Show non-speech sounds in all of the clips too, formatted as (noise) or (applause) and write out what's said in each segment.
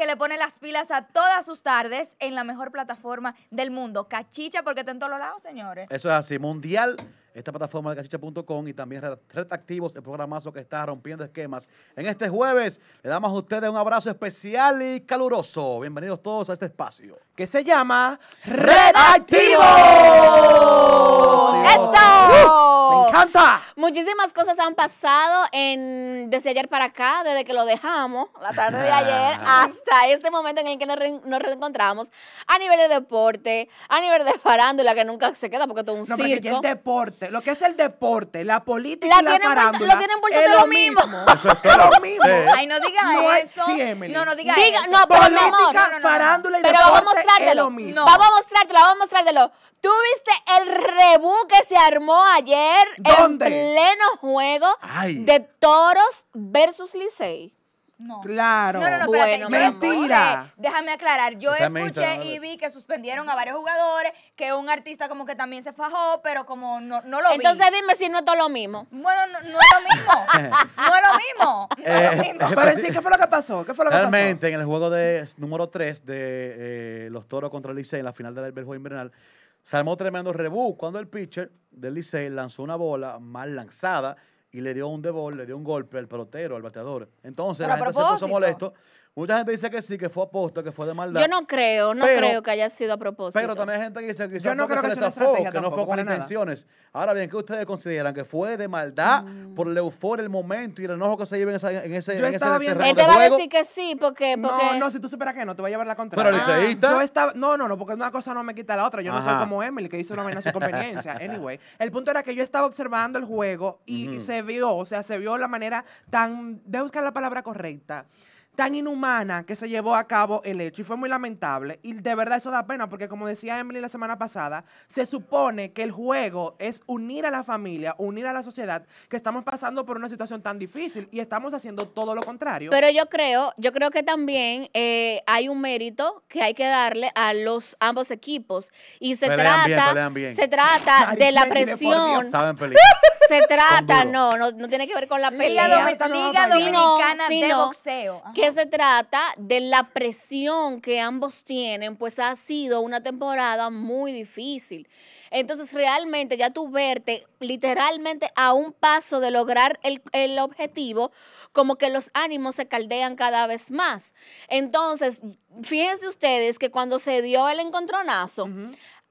que le pone las pilas a todas sus tardes en la mejor plataforma del mundo. Cachicha, porque está en todos lados, señores. Eso es así. Mundial esta plataforma de cachicha.com y también Activos el programazo que está rompiendo esquemas. En este jueves le damos a ustedes un abrazo especial y caluroso. Bienvenidos todos a este espacio. Que se llama Red Activos. ¡Eso! Uh, ¡Me encanta! Muchísimas cosas han pasado en, desde ayer para acá, desde que lo dejamos, la tarde de ayer, hasta este momento en el que nos, reencontramos, a nivel de deporte, a nivel de farándula, que nunca se queda porque todo un no, circo. el deporte, lo que es el deporte, la política la y la farándula, lo tienen por es lo mismo. Eso es, (laughs) lo mismo. Ay, no eso. no eso. no, no Diga, eso. No, pero política, no, no, farándula y pero deporte vamos a Es lo mismo. Vamos a mostrártelo, vamos a mostrártelo. Tú viste el que se armó ayer en pleno juego de Toros versus Licey. No. Claro. No, no, no, espérate, bueno, mentira. déjame aclarar. Yo escuché y vi que suspendieron a varios jugadores, que un artista como que también se fajó, pero como no, no lo vi. Entonces dime si no es todo lo mismo. Bueno, no, es lo mismo. no es lo mismo. ¿qué fue lo que pasó? ¿Qué fue que Realmente, en el juego de número 3 de eh, los Toros contra el Licey, en la final del, del invernal, se armó tremendo rebú cuando el pitcher del Licey lanzó una bola mal lanzada y le dio un debol, le dio un golpe al pelotero, al bateador. Entonces la gente se puso molesto Mucha gente dice que sí, que fue aposto, que fue de maldad. Yo no creo, no creo que haya sido a propósito. Pero también hay gente que dice que quizás no que, que no fue con intenciones. Ahora bien, ¿qué ustedes consideran? ¿Que fue de maldad mm. por el el momento y el enojo que se lleva en, esa, en ese Yo en estaba viendo. Él te va a decir que sí, porque, No, no, si tú superas que no, te voy a llevar la contraria. Pero ah. Yo estaba... No, no, no, porque una cosa no me quita la otra. Yo no soy como Emily, que hizo una amenaza de conveniencia. (laughs) Anyway, el punto era que yo estaba observando el juego y se vio, o sea, se vio la manera tan... De buscar la palabra correcta tan inhumana que se llevó a cabo el hecho y fue muy lamentable y de verdad eso da pena porque como decía Emily la semana pasada, se supone que el juego es unir a la familia, unir a la sociedad que estamos pasando por una situación tan difícil y estamos haciendo todo lo contrario. Pero yo creo, yo creo que también eh, hay un mérito que hay que darle a los ambos equipos y se trata se trata de la presión. (laughs) Se trata, no, no, tiene que ver con la pelea. Liga, Dominicana de boxeo se trata de la presión que ambos tienen, pues ha sido una temporada muy difícil. Entonces, realmente, ya tú verte literalmente a un paso de lograr el, objetivo, como que los ánimos se caldean cada vez más. Entonces, fíjense ustedes que cuando se dio el encontronazo,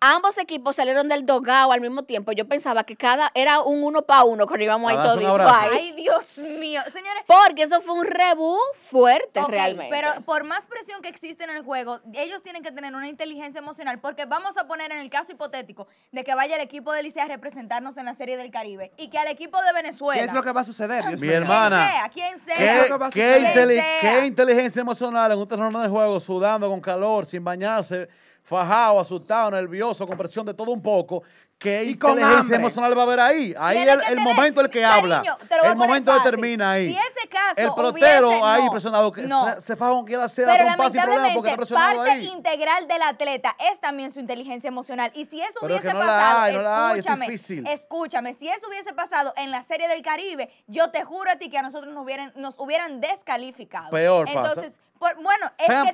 Ambos equipos salieron del dogao al mismo tiempo. Yo pensaba que cada era un uno para uno cuando íbamos ahí ah, todos. Ay, Dios mío. Señores. Porque eso fue un rebú fuerte realmente. Pero por más presión que existe en el juego, ellos tienen que tener una inteligencia emocional. Porque vamos a poner en el caso hipotético de que vaya el equipo de Licea a representarnos en la Serie del Caribe y que al equipo de Venezuela. ¿Qué es lo que va a suceder? mi hermana. ¿Quién sea, ¿Qué, suceder? ¿Qué, inteligencia emocional en un terreno de juego, sudando con calor, sin bañarse? fajado, asustado, nervioso, con presión de todo un poco, ¿qué inteligencia emocional va a haber ahí? Ahí el, el momento en el que habla. El momento determina ahí. Si ese caso el protero ahí no, presionado, que no. se, fajó quiere hacer Pero la lamentablemente, porque está presionado parte integral del atleta es también su inteligencia emocional. Y si eso hubiese pasado, escúchame, escúchame, si eso hubiese pasado en la Serie del Caribe, yo te juro a ti que a nosotros nos hubieran, nos hubieran descalificado. Peor Entonces, pasa bueno,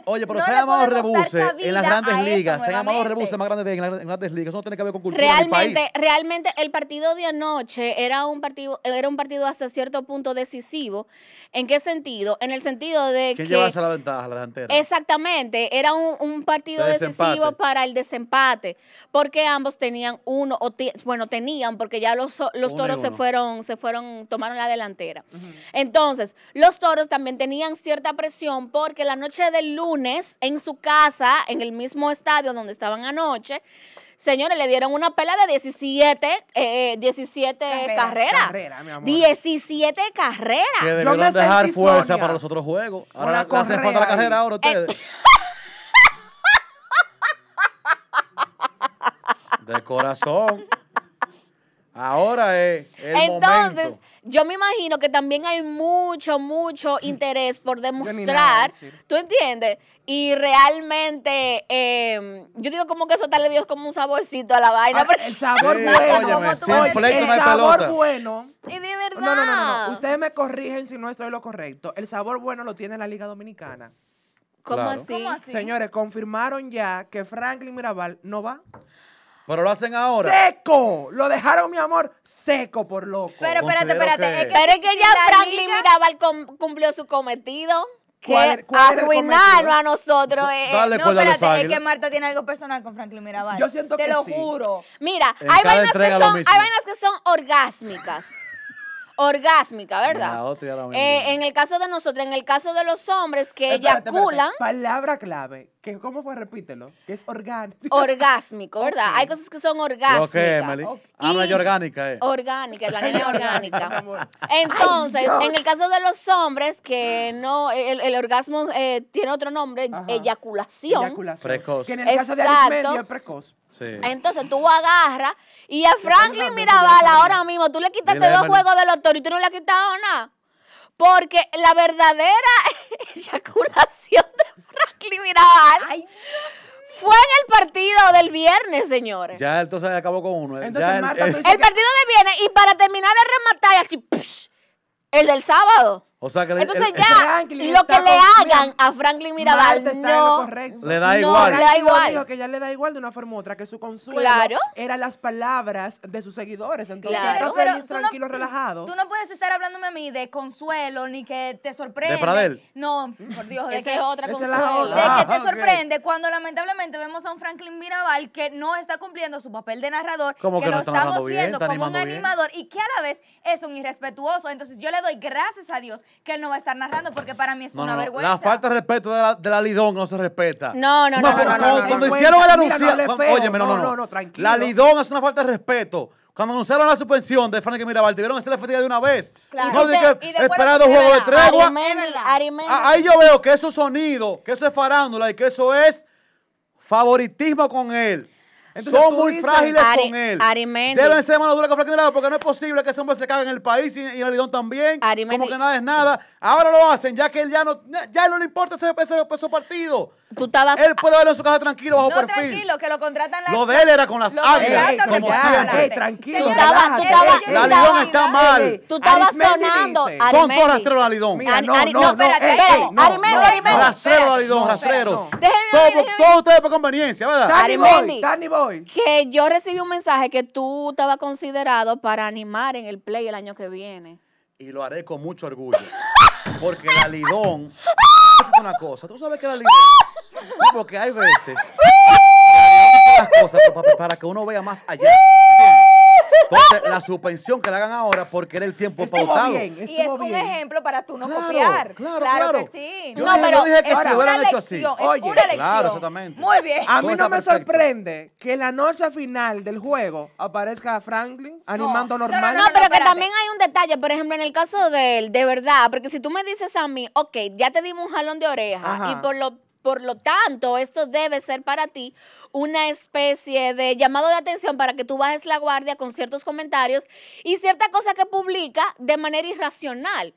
oye, pero se han llamado rebuses en las grandes ligas. Se han llamado rebuses más grandes en las grandes ligas. Eso no tiene que ver con cultura realmente, país. Realmente, el partido de anoche era un partido, era un partido hasta cierto punto decisivo. ¿En qué sentido? En el sentido de que que... llevase la ventaja, la delantera? Exactamente. Era un, partido decisivo para el desempate. Porque ambos tenían uno, o bueno, tenían, porque ya los, los toros se fueron, se fueron, tomaron la delantera. Entonces, los toros también tenían cierta presión por que la noche del lunes en su casa, en el mismo estadio donde estaban anoche, señores, le dieron una pela de 17, eh, 17 carreras. 17 carreras. Que debieron dejar fuerza para los otros juegos. Ahora hacen falta la carrera ahora eh, ustedes. (laughs) De corazón. Ahora es. El Entonces, yo me imagino que también hay mucho, mucho (clears throat) interés por demostrar. ¿Tú entiendes? Y realmente, em, yo digo como que eso tal le como un saborcito a la vaina. Ah, el sabor (laughs) sí, bueno. el sabor bueno. Y de verdad. No, no, no, no, Ustedes me corrigen si no estoy lo correcto. El sabor bueno lo tiene la Liga Dominicana. ¿Cómo así? Señores, confirmaron ya que Franklin Mirabal no va. Pero lo hacen ahora. ¡Seco! Lo dejaron, mi amor, seco por loco. Pero espérate, espérate. que- que, ya Franklin Mirabal cumplió su cometido. Que arruinaron a nosotros. Eh, eh, no, pues, espérate, es que Marta tiene algo personal con Franklin Mirabal. Yo siento Te que lo sí. juro. Mira, hay vainas, que lo son, hay vainas que son orgásmicas. (laughs) Orgásmica, ¿verdad? Eh, en el caso de nosotros, en el caso de los hombres que Espérate, Palabra clave. ¿Cómo fue? Repítelo. Que es orgánico. Orgásmico, ¿verdad? Hay cosas que son orgásmicas. Ok, Emily. Ah, Habla orgánica. Eh. Orgánica, la niña (laughs) orgánica. Entonces, en el caso de los hombres, que no, el, orgasmo eh, tiene otro nombre, eyaculación. Eyaculación. Precoz. Que en el Exacto. precoz. Entonces tú agarras y a Franklin Mirabal ahora mismo, tú le quitaste dos juegos del los y tú no le has quitado nada porque la verdadera (laughs) eyaculación de Franklin Mirabal fue en el partido del viernes, señores. Ya entonces acabó con uno. Entonces, el, partido del viernes y para terminar de rematar así, el del sábado. Entonces ya, lo que le hagan a Franklin Mirabal no, le da igual. le da igual. que ya le da igual de una forma u otra, que su consuelo claro. eran las palabras de sus seguidores. Entonces tranquilo, relajado. Tú no puedes estar hablándome a mí de consuelo ni que te sorprende. No, por Dios, de que es otra De que ah, te sorprende cuando lamentablemente vemos a un Franklin Mirabal que no está cumpliendo su papel de narrador, que, lo estamos viendo como un animador y que a la vez es un irrespetuoso. Entonces yo le doy gracias a Dios que él no va a estar narrando porque para mí es una vergüenza. La falta de respeto de la, Lidón no se respeta. No, no, no. Cuando, cuando hicieron el anuncio. Oye, no, no, no. La Lidón es una falta de respeto. Cuando anunciaron la suspensión de Frank Mirabal, vieron hacer la fatiga de una vez. Claro. No de esperar dos juegos de tregua. Ah, ahí yo veo que eso sonidos sonido, que eso es farándula y que eso es favoritismo con él. Son muy frágiles con él. Arimendi. Deben ser mano dura con porque no es posible que ese hombre se cague en el país y, el Lidón también. Como que nada es nada. Ahora lo hacen, ya que él ya no, ya no le importa ese, peso partido. Tú estabas... Él puede verlo en su casa tranquilo, bajo no, perfil. tranquilo, que lo contratan Lo de él era con las águilas, como siempre. tranquilo. Estaba, tú estabas... La Lidón está mal. Tú estabas sonando. Son todos rastreros la Lidón. Mira, no, no, espérate. Arimendi, Arimendi. de la Lidón, Todos ustedes por pues, conveniencia, ¿verdad? Arimendi. Que yo recibí un mensaje que tú estabas considerado para animar en el play el año que viene. Y lo haré con mucho orgullo. Porque la Lidón. (laughs) Tú sabes que la Lidón. porque hay veces. cosas para que uno vea más allá la suspensión que le hagan ahora porque era el tiempo pautado. y es un ejemplo para tú no copiar. Claro, claro, que sí. Yo no, dije, pero que es si hubieran hecho así. Oye, una Claro, exactamente. Muy bien. A mí no me sorprende que la noche final del juego aparezca Franklin animando no, normal. No, pero, que también hay un detalle. Por ejemplo, en el caso de él de verdad, porque si tú me dices a mí, ok, ya te dimos un jalón de oreja y por lo por lo tanto, esto debe ser para ti una especie de llamado de atención para que tú bajes la guardia con ciertos comentarios y cierta cosa que publica de manera irracional.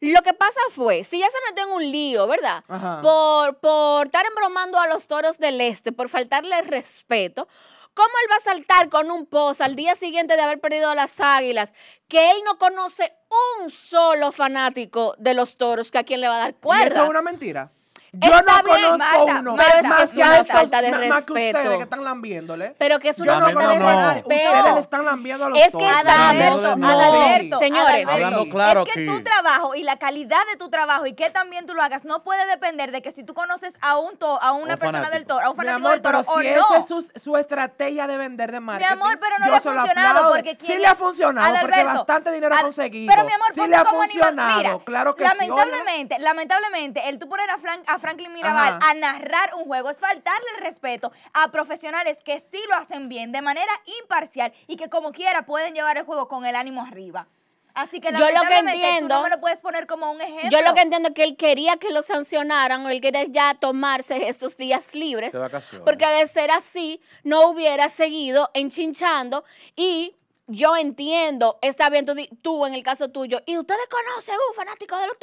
Lo que pasa fue, si ya se metió en un lío, ¿verdad? Por, por estar embromando a los toros del este, por faltarle respeto, ¿Cómo él va a saltar con un post al día siguiente de haber perdido a las águilas? Que él no conoce un solo fanático de los toros que a quien le va a dar cuerda. eso es una mentira. Yo no bien, conozco uno. más es falta de ustedes que están lambiéndole Pero que es una falta de respeto. Ustedes le están lambiendo a los Es que Adalberto, Adalberto, Señores. Hablando claro es que tu trabajo y la calidad de tu trabajo y que también tú lo hagas no puede depender de que si tú conoces a un to, a una persona del toro, a un amor, del pero toro si esa es su, estrategia de vender de marketing. amor, pero no le ha funcionado, porque Sí le ha funcionado, porque bastante dinero ha conseguido. Pero mi amor, sí ha como funcionado, Mira, claro que sí. Lamentablemente, lamentablemente, el tú poner a Frank, Franklin Mirabal a narrar un juego es faltarle el respeto a profesionales que sí lo hacen bien de manera imparcial y que como quiera pueden llevar el juego con el ánimo arriba. Así que yo lo que entiendo, no me lo puedes poner como un ejemplo. Yo lo que entiendo es que él quería que lo sancionaran o él quería ya tomarse estos días libres. Porque de ser así, no hubiera seguido enchinchando y yo entiendo, está bien, tú, en el caso tuyo, y ustedes conocen un fanático de los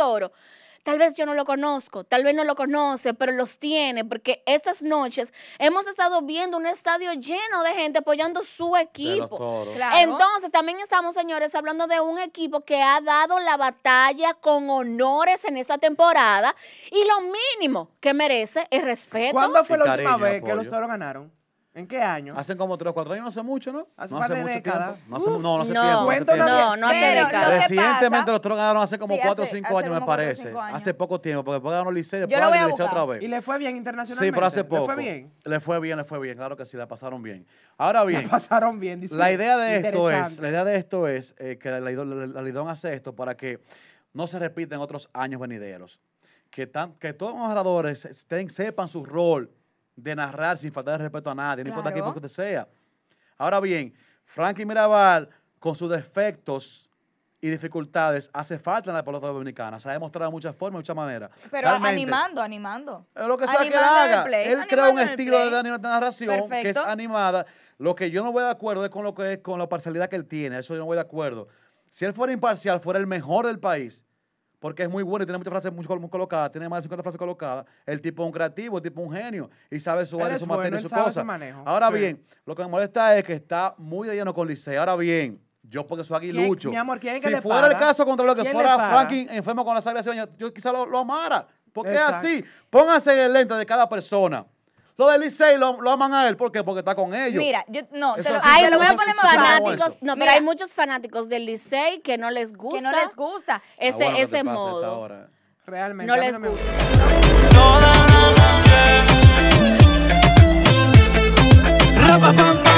Tal vez yo no lo conozco, tal vez no lo conoce, pero los tiene, porque estas noches hemos estado viendo un estadio lleno de gente apoyando su equipo. Entonces, también estamos, señores, hablando de un equipo que ha dado la batalla con honores en esta temporada y lo mínimo que merece es respeto. ¿Cuándo fue la última vez que los toros ganaron? ¿En qué año? Hacen como tres o 4 años, no hace mucho, ¿no? Hace no hace mucho décadas. No, hace, no, no hace no. tiempo. No, hace Recientemente los Toros ganaron hace como cuatro 4 o cinco 5 años, me parece. Hace poco tiempo, porque después ganó el después otra vez. Y le fue bien internacionalmente. Sí, pero hace poco. ¿Le fue bien? Le fue bien, le fue bien, claro que sí, la pasaron bien. Ahora bien, Pasaron bien, la idea de esto es, la idea de esto es eh, que la Lidón, hace esto para que no se repiten otros años venideros. Que, que todos los ganadores sepan su rol de narrar sin faltar de respeto a nadie, no importa qué porque usted sea. Ahora bien, Frankie Mirabal, con sus defectos y dificultades, hace falta en la pelota dominicana. Se ha demostrado de muchas formas, de muchas maneras. Pero animando, animando, Es Lo que sabe que haga. él crea un estilo de, narración que es animada. Lo que yo no voy de acuerdo es con, lo que, con la parcialidad que él tiene. Eso yo no voy de acuerdo. Si él fuera imparcial, fuera el mejor del país porque es muy bueno y tiene muchas frases muy, colocadas, tiene más de 50 frases colocadas. El tipo es un creativo, el tipo es un genio y sabe su área, su materia, su cosa. Ahora bien, lo que me molesta es que está muy de lleno con Licey. Ahora bien, yo porque soy aguilucho. Mi amor, ¿quién es si fuera el caso contra lo que fuera Franklin enfermo con la sangre, yo quizá lo, amara. Porque es así. Pónganse en el lente de cada persona. Lo del Licey lo, aman a él. ¿Por qué? Porque está con ellos. Mira, yo no, te lo, hay voy a poner fanáticos. No, pero hay muchos fanáticos del Licey que no les gusta. Que no les gusta ah, ese, ese modo. Realmente. No les no gusta.